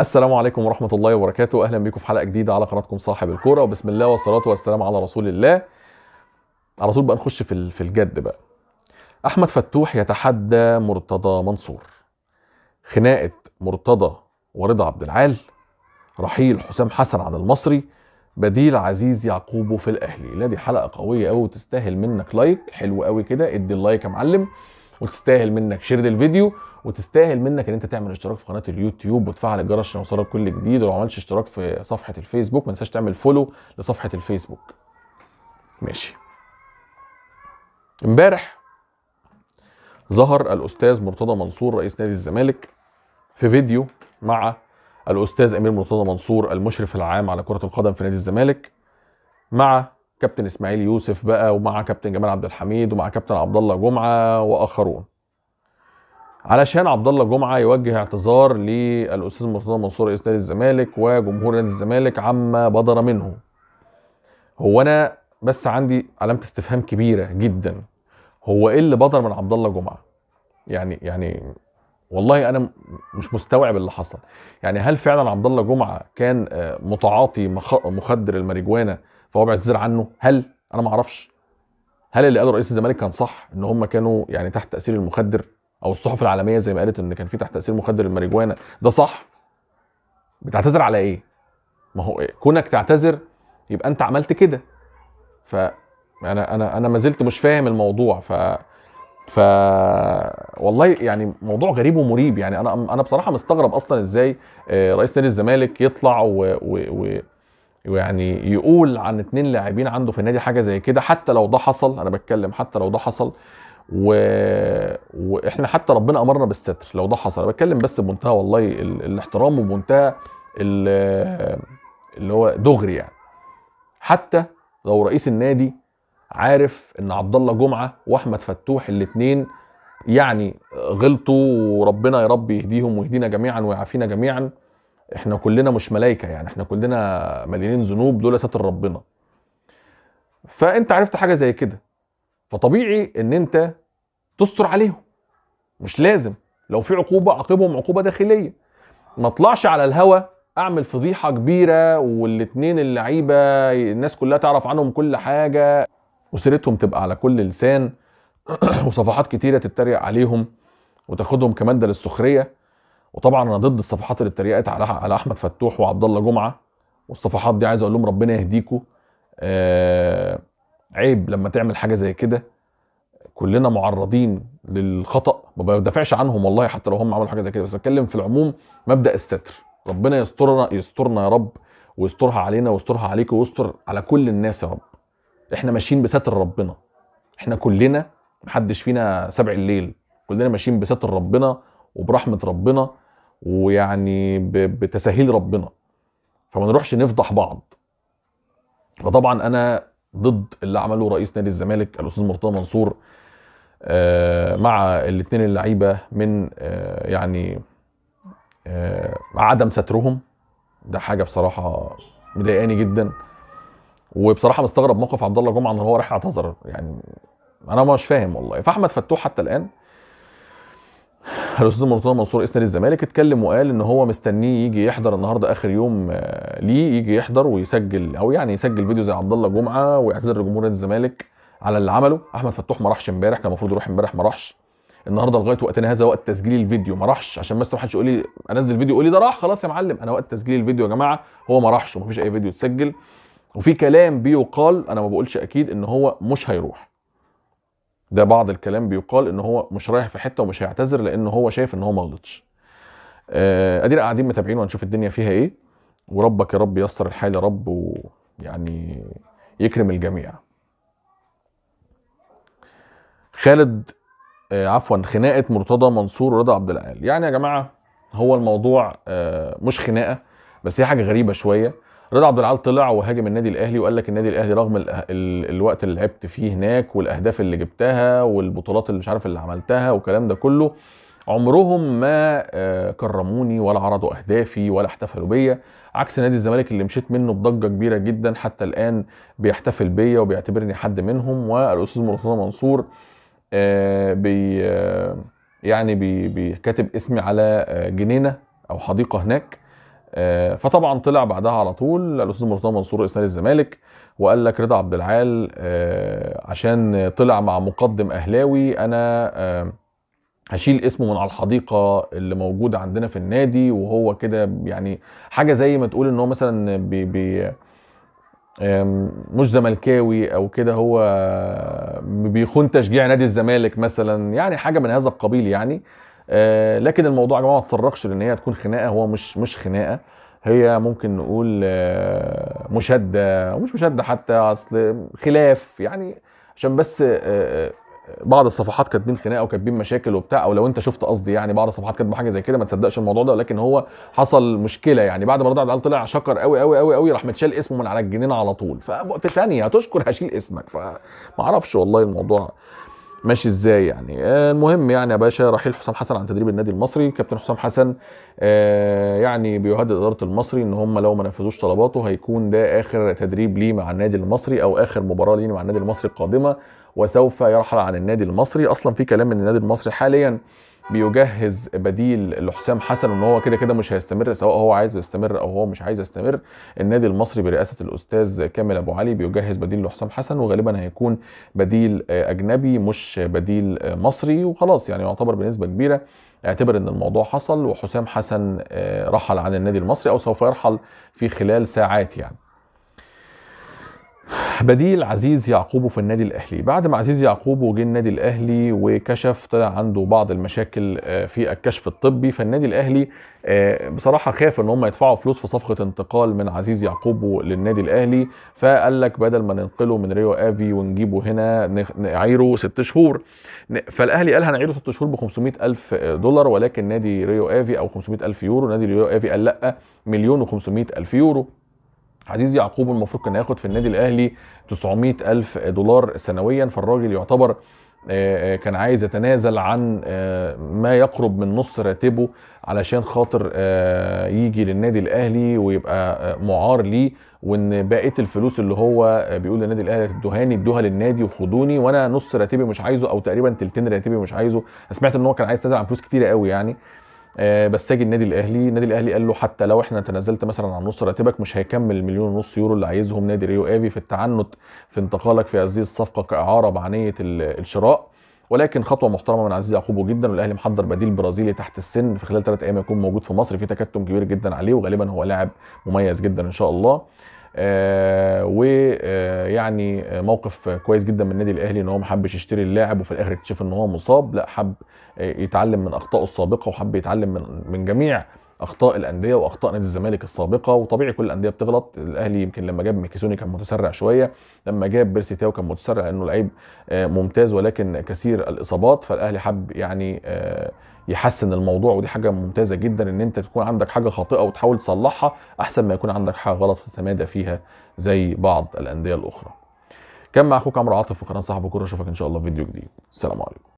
السلام عليكم ورحمة الله وبركاته أهلا بكم في حلقة جديدة على قناتكم صاحب الكورة وبسم الله والصلاة والسلام على رسول الله على طول بقى نخش في الجد بقى أحمد فتوح يتحدى مرتضى منصور خناقة مرتضى ورضا عبد العال رحيل حسام حسن عن المصري بديل عزيز يعقوب في الأهلي لا دي حلقة قوية قوي وتستاهل منك لايك حلو قوي كده ادي اللايك يا معلم وتستاهل منك شير للفيديو وتستاهل منك ان انت تعمل اشتراك في قناه اليوتيوب وتفعل الجرس عشان يوصلك كل جديد ولو عملتش اشتراك في صفحه الفيسبوك ما تنساش تعمل فولو لصفحه الفيسبوك ماشي امبارح ظهر الاستاذ مرتضى منصور رئيس نادي الزمالك في فيديو مع الاستاذ امير مرتضى منصور المشرف العام على كره القدم في نادي الزمالك مع كابتن اسماعيل يوسف بقى ومع كابتن جمال عبد الحميد ومع كابتن عبد الله جمعه واخرون علشان عبد الله جمعه يوجه اعتذار للاستاذ مرتضى منصور رئيس نادي الزمالك وجمهور نادي الزمالك عما بدر منه هو انا بس عندي علامه استفهام كبيره جدا هو ايه اللي بدر من عبد الله جمعه يعني يعني والله انا مش مستوعب اللي حصل يعني هل فعلا عبد الله جمعه كان آه، متعاطي مخدر الماريجوانا فهو بيعتذر عنه هل انا ما اعرفش هل اللي قاله رئيس الزمالك كان صح ان هم كانوا يعني تحت تاثير المخدر او الصحف العالميه زي ما قالت ان كان في تحت تاثير مخدر الماريجوانا ده صح بتعتذر على ايه ما هو إيه؟ كونك تعتذر يبقى انت عملت كده ف انا انا انا ما زلت مش فاهم الموضوع ف ف والله يعني موضوع غريب ومريب يعني انا انا بصراحه مستغرب اصلا ازاي آه، رئيس نادي الزمالك يطلع و, و... و... يعني يقول عن اتنين لاعبين عنده في النادي حاجه زي كده حتى لو ده حصل انا بتكلم حتى لو ده حصل و... واحنا حتى ربنا امرنا بالستر لو ده حصل انا بتكلم بس بمنتهى والله ال... الاحترام وبمنتهى ال... اللي هو دغري يعني حتى لو رئيس النادي عارف ان عبد الله جمعه واحمد فتوح الاثنين يعني غلطوا وربنا يا رب يهديهم ويهدينا جميعا ويعافينا جميعا احنا كلنا مش ملائكه يعني احنا كلنا مليانين ذنوب دول ساتر ربنا فانت عرفت حاجه زي كده فطبيعي ان انت تستر عليهم مش لازم لو في عقوبه عاقبهم عقوبه داخليه ما اطلعش على الهوى اعمل فضيحه كبيره والاتنين اللعيبه الناس كلها تعرف عنهم كل حاجه وسيرتهم تبقى على كل لسان وصفحات كتيره تتريق عليهم وتاخدهم كماده للسخريه وطبعا انا ضد الصفحات اللي اتريقت على على احمد فتوح وعبد الله جمعه والصفحات دي عايز اقول لهم ربنا يهديكم آه عيب لما تعمل حاجه زي كده كلنا معرضين للخطا ما بدافعش عنهم والله حتى لو هم عملوا حاجه زي كده بس اتكلم في العموم مبدا الستر ربنا يسترنا يسترنا يا رب ويسترها علينا ويسترها عليك ويستر على كل الناس يا رب احنا ماشيين بستر ربنا احنا كلنا محدش فينا سبع الليل كلنا ماشيين بستر ربنا وبرحمه ربنا ويعني بتساهيل ربنا فما نروحش نفضح بعض فطبعا انا ضد اللي عمله رئيس نادي الزمالك الاستاذ مرتضى منصور آه، مع الاثنين اللعيبه من آه، يعني آه، عدم سترهم ده حاجه بصراحه مضايقاني جدا وبصراحه مستغرب موقف عبد الله جمعه ان هو راح اعتذر يعني انا مش فاهم والله فاحمد فتوح حتى الان الاستاذ مرتضى منصور رئيس نادي الزمالك اتكلم وقال ان هو مستنيه يجي يحضر النهارده اخر يوم آه، ليه يجي يحضر ويسجل او يعني يسجل فيديو زي عبد الله جمعه ويعتذر لجمهور نادي الزمالك على اللي عمله احمد فتوح ما راحش امبارح كان المفروض يروح امبارح ما راحش النهارده لغايه وقتنا هذا وقت تسجيل الفيديو ما راحش عشان بس ما حدش يقول لي انزل فيديو يقول لي ده راح خلاص يا معلم انا وقت تسجيل الفيديو يا جماعه هو ما راحش ومفيش اي فيديو اتسجل وفي كلام بيقال انا ما بقولش اكيد ان هو مش هيروح ده بعض الكلام بيقال ان هو مش رايح في حته ومش هيعتذر لان هو شايف ان هو ما غلطش آه، ادينا قاعدين متابعين وهنشوف الدنيا فيها ايه وربك يا رب ييسر الحال يا رب ويعني يكرم الجميع خالد آه، عفوا خناقه مرتضى منصور ورضا عبد العال يعني يا جماعه هو الموضوع آه، مش خناقه بس هي حاجه غريبه شويه رضا عبد العال طلع وهاجم النادي الاهلي وقال لك النادي الاهلي رغم الوقت اللي لعبت فيه هناك والاهداف اللي جبتها والبطولات اللي مش عارف اللي عملتها والكلام ده كله عمرهم ما آه، كرموني ولا عرضوا اهدافي ولا احتفلوا بيا عكس نادي الزمالك اللي مشيت منه بضجه كبيره جدا حتى الان بيحتفل بيا وبيعتبرني حد منهم والاستاذ مرتضى منصور آه، بي آه، يعني بيكاتب اسمي على جنينه او حديقه هناك آه، فطبعا طلع بعدها على طول الاستاذ مرتضى منصور رئيس نادي الزمالك وقال لك رضا عبد العال آه، عشان طلع مع مقدم اهلاوي انا آه، هشيل اسمه من على الحديقه اللي موجوده عندنا في النادي وهو كده يعني حاجه زي ما تقول ان هو مثلا بي بي مش زملكاوي او كده هو بيخون تشجيع نادي الزمالك مثلا يعني حاجه من هذا القبيل يعني آه، لكن الموضوع يا جماعه ما تطرقش لان هي تكون خناقه هو مش مش خناقه هي ممكن نقول آه، مشاده ومش مشاده حتى اصل خلاف يعني عشان بس آه، بعض الصفحات كاتبين خناقه وكاتبين مشاكل وبتاع او لو انت شفت قصدي يعني بعض الصفحات كاتبه حاجه زي كده ما تصدقش الموضوع ده ولكن هو حصل مشكله يعني بعد ما رضا عبد طلع شكر قوي قوي قوي قوي راح متشال اسمه من على الجنينه على طول ففي ثانيه هتشكر هشيل اسمك فما اعرفش والله الموضوع ماشي ازاي يعني آه، المهم يعني يا باشا رحيل حسام حسن عن تدريب النادي المصري كابتن حسام حسن آه، يعني بيهدد اداره المصري ان هم لو ما نفذوش طلباته هيكون ده اخر تدريب ليه مع النادي المصري او اخر مباراه ليه مع النادي المصري القادمه وسوف يرحل عن النادي المصري اصلا في كلام ان النادي المصري حاليا بيجهز بديل لحسام حسن ان هو كده كده مش هيستمر سواء هو عايز يستمر او هو مش عايز يستمر النادي المصري برئاسه الاستاذ كامل ابو علي بيجهز بديل لحسام حسن وغالبا هيكون بديل اجنبي مش بديل مصري وخلاص يعني يعتبر بنسبه كبيره اعتبر ان الموضوع حصل وحسام حسن آه، رحل عن النادي المصري او سوف يرحل في خلال ساعات يعني بديل عزيز يعقوبه في النادي الاهلي بعد ما عزيز يعقوبه جه النادي الاهلي وكشف طلع عنده بعض المشاكل آه، في الكشف الطبي فالنادي الاهلي آه، بصراحه خاف ان هم يدفعوا فلوس في صفقه انتقال من عزيز يعقوبه للنادي الاهلي فقال لك بدل ما ننقله من ريو افي ونجيبه هنا نعيره ست شهور فالاهلي قال هنعيره ست شهور ب 500 الف دولار ولكن نادي ريو افي او 500 الف يورو نادي ريو افي قال لا مليون و 500 الف يورو عزيز يعقوب المفروض كان ياخد في النادي الاهلي 900 الف دولار سنويا فالراجل يعتبر آه، آه، كان عايز يتنازل عن آه، ما يقرب من نص راتبه علشان خاطر يجي للنادي الاهلي ويبقى معار ليه وان بقيه الفلوس اللي هو بيقول للنادي الاهلي تدوهاني ادوها للنادي وخدوني وانا نص راتبي مش عايزه او تقريبا تلتين راتبي مش عايزه سمعت ان هو كان عايز يتنازل عن فلوس كتيره قوي يعني آه، بس اجي النادي الاهلي النادي الاهلي قال له حتى لو احنا تنازلت مثلا عن نص راتبك مش هيكمل المليون ونص يورو اللي عايزهم نادي ريو افي في التعنت في انتقالك في هذه الصفقه كاعاره بعنيه الشراء ولكن خطوه محترمه من عزيز يعقوب جدا والاهلي محضر بديل برازيلي تحت السن في خلال ثلاث ايام يكون موجود في مصر في تكتم كبير جدا عليه وغالبا هو لاعب مميز جدا ان شاء الله آه، ويعني موقف كويس جدا من النادي الاهلي ان هو ما حبش يشتري اللاعب وفي الاخر اكتشف ان هو مصاب لا حب يتعلم من اخطائه السابقه وحب يتعلم من, من جميع اخطاء الانديه واخطاء نادي الزمالك السابقه وطبيعي كل الانديه بتغلط الاهلي يمكن لما جاب ميكيسوني كان متسرع شويه لما جاب بيرسي تاو كان متسرع لانه لعيب آه، ممتاز ولكن كثير الاصابات فالاهلي حب يعني آه، يحسن الموضوع ودي حاجه ممتازه جدا ان انت تكون عندك حاجه خاطئه وتحاول تصلحها احسن ما يكون عندك حاجه غلط وتتمادى فيها زي بعض الانديه الاخرى كان مع اخوك عمرو عاطف في قناه صاحب كوره اشوفك ان شاء الله في فيديو جديد السلام عليكم